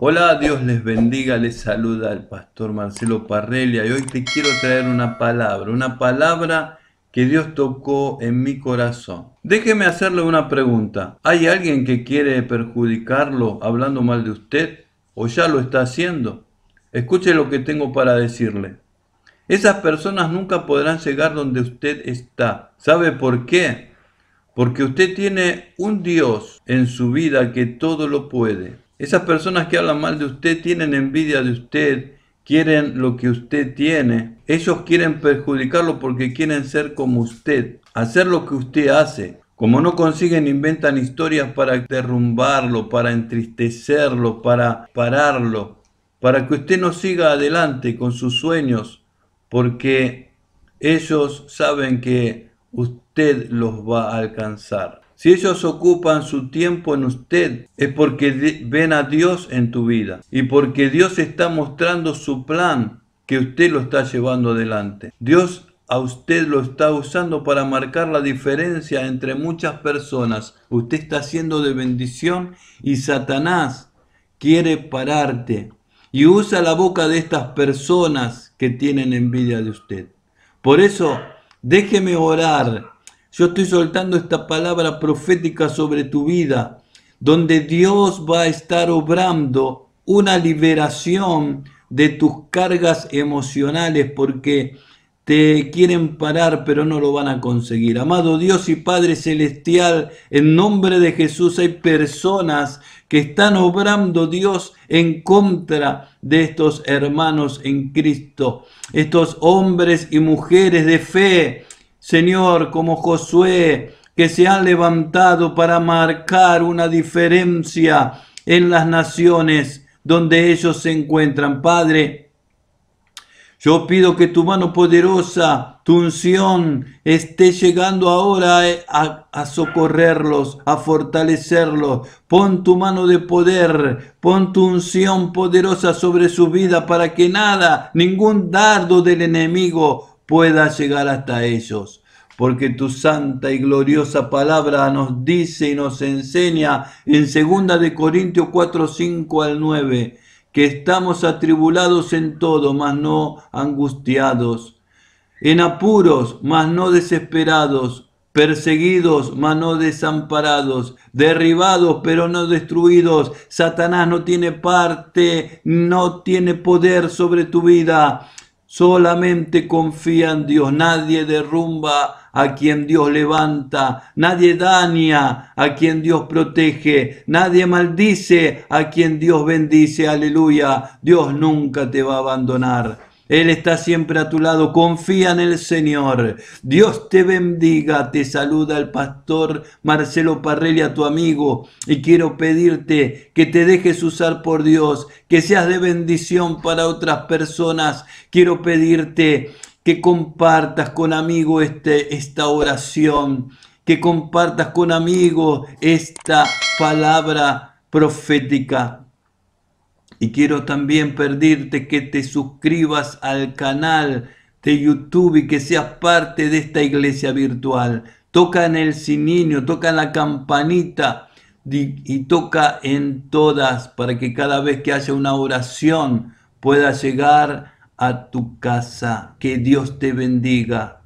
Hola, Dios les bendiga, les saluda el pastor Marcelo Parrelia y hoy te quiero traer una palabra, una palabra que Dios tocó en mi corazón. Déjeme hacerle una pregunta. ¿Hay alguien que quiere perjudicarlo hablando mal de usted o ya lo está haciendo? Escuche lo que tengo para decirle. Esas personas nunca podrán llegar donde usted está. ¿Sabe por qué? Porque usted tiene un Dios en su vida que todo lo puede. Esas personas que hablan mal de usted tienen envidia de usted, quieren lo que usted tiene. Ellos quieren perjudicarlo porque quieren ser como usted, hacer lo que usted hace. Como no consiguen, inventan historias para derrumbarlo, para entristecerlo, para pararlo, para que usted no siga adelante con sus sueños, porque ellos saben que usted los va a alcanzar. Si ellos ocupan su tiempo en usted, es porque ven a Dios en tu vida y porque Dios está mostrando su plan que usted lo está llevando adelante. Dios a usted lo está usando para marcar la diferencia entre muchas personas. Usted está haciendo de bendición y Satanás quiere pararte y usa la boca de estas personas que tienen envidia de usted. Por eso, déjeme orar yo estoy soltando esta palabra profética sobre tu vida, donde Dios va a estar obrando una liberación de tus cargas emocionales, porque te quieren parar, pero no lo van a conseguir. Amado Dios y Padre Celestial, en nombre de Jesús hay personas que están obrando Dios en contra de estos hermanos en Cristo, estos hombres y mujeres de fe Señor, como Josué, que se ha levantado para marcar una diferencia en las naciones donde ellos se encuentran. Padre, yo pido que tu mano poderosa, tu unción, esté llegando ahora a, a, socorrerlos, a fortalecerlos. Pon tu mano de poder, pon tu unción poderosa sobre su vida para que nada, ningún dardo del enemigo pueda llegar hasta ellos, porque tu santa y gloriosa palabra nos dice y nos enseña en segunda de Corintios 4, 5 al 9, que estamos atribulados en todo, mas no angustiados, en apuros, mas no desesperados, perseguidos, mas no desamparados, derribados, pero no destruidos. Satanás no tiene parte, no tiene poder sobre tu vida. Solamente confía en Dios. Nadie derrumba a quien Dios levanta. Nadie daña a quien Dios protege. Nadie maldice a quien Dios bendice. Aleluya. Dios nunca te va a abandonar. Él está siempre a tu lado, confía en el Señor. Dios te bendiga, te saluda el pastor Marcelo Parrelli, a tu amigo, y quiero pedirte que te dejes usar por Dios, que seas de bendición para otras personas. Quiero pedirte que compartas con amigo este, esta oración, que compartas con amigo esta palabra profética. Y quiero también pedirte que te suscribas al canal de YouTube y que seas parte de esta iglesia virtual. Toca en el sininio, toca en la campanita y toca en todas para que cada vez que haya una oración pueda llegar a tu casa. Que Dios te bendiga.